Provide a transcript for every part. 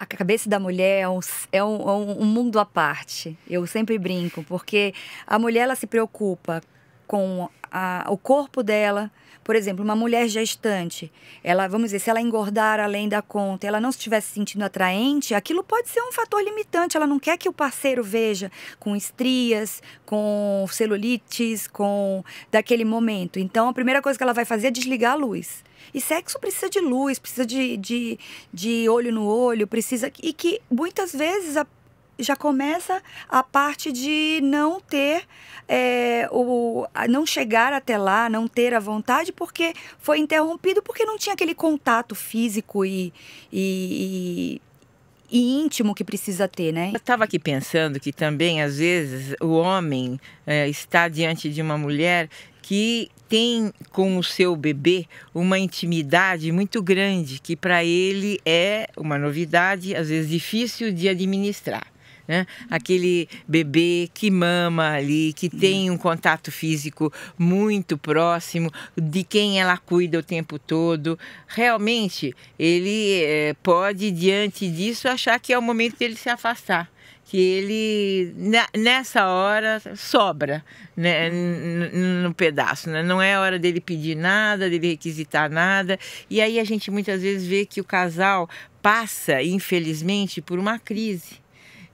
a cabeça da mulher é, é um, é um, um mundo à parte. Eu sempre brinco, porque a mulher ela se preocupa com a, o corpo dela. Por exemplo, uma mulher gestante, ela, vamos dizer, se ela engordar além da conta, ela não se estiver se sentindo atraente, aquilo pode ser um fator limitante. Ela não quer que o parceiro veja com estrias, com celulites, com daquele momento. Então, a primeira coisa que ela vai fazer é desligar a luz. E sexo precisa de luz, precisa de, de, de olho no olho, precisa. E que muitas vezes a já começa a parte de não ter é, o, não chegar até lá, não ter a vontade, porque foi interrompido porque não tinha aquele contato físico e, e, e, e íntimo que precisa ter, né? Eu estava aqui pensando que também, às vezes, o homem é, está diante de uma mulher que tem com o seu bebê uma intimidade muito grande, que para ele é uma novidade, às vezes difícil de administrar né? Aquele bebê que mama ali, que tem um contato físico muito próximo, de quem ela cuida o tempo todo. Realmente, ele é, pode, diante disso, achar que é o momento dele se afastar que ele nessa hora sobra né, no pedaço, né? não é hora dele pedir nada, dele requisitar nada. E aí a gente muitas vezes vê que o casal passa, infelizmente, por uma crise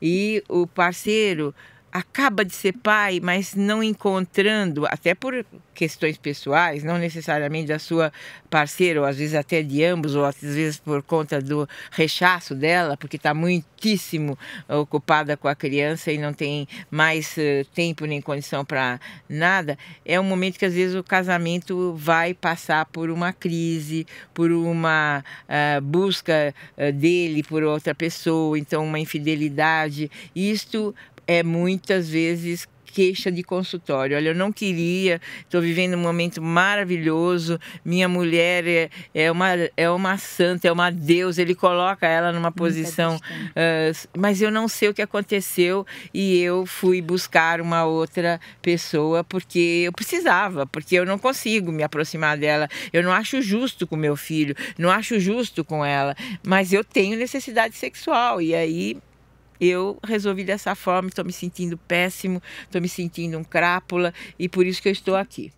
e o parceiro acaba de ser pai, mas não encontrando, até por questões pessoais, não necessariamente da sua parceira, ou às vezes até de ambos, ou às vezes por conta do rechaço dela, porque está muitíssimo ocupada com a criança e não tem mais eh, tempo nem condição para nada, é um momento que às vezes o casamento vai passar por uma crise, por uma uh, busca eh, dele por outra pessoa, então uma infidelidade. Isto é muitas vezes queixa de consultório. Olha, eu não queria, estou vivendo um momento maravilhoso, minha mulher é, é, uma, é uma santa, é uma deusa, ele coloca ela numa Muito posição. Uh, mas eu não sei o que aconteceu e eu fui buscar uma outra pessoa porque eu precisava, porque eu não consigo me aproximar dela. Eu não acho justo com meu filho, não acho justo com ela, mas eu tenho necessidade sexual e aí eu resolvi dessa forma, estou me sentindo péssimo, estou me sentindo um crápula e por isso que eu estou aqui.